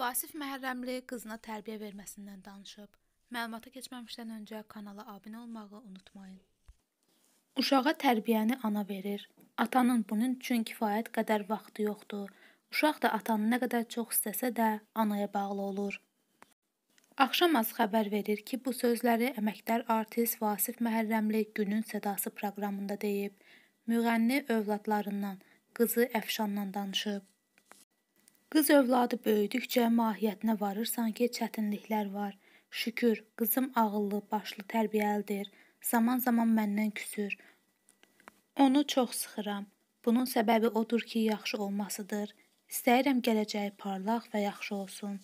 Vasif Məhərrəmli qızına tərbiyə verməsindən danışıb. Məlumata keçməmişdən öncə kanala abunə olmağı unutmayın. Uşağa tərbiyəni ana verir. Atanın bunun üçün kifayət qədər vaxtı yoxdur. Uşaq da atanı nə qədər çox istəsə də anaya bağlı olur. Axşam az xəbər verir ki, bu sözləri əməkdar artist Vasif Məhərrəmli Günün Sədası proqramında deyib. Müğənni övladlarından, qızı Əfşandan danışıb. Qız övladı böyüdükcə mahiyyətinə varırsan ki, çətinliklər var. Şükür, qızım ağıllı, başlı, tərbiyəlidir. Zaman-zaman məndən küsür. Onu çox sıxıram. Bunun səbəbi odur ki, yaxşı olmasıdır. İstəyirəm gələcəyi parlaq və yaxşı olsun.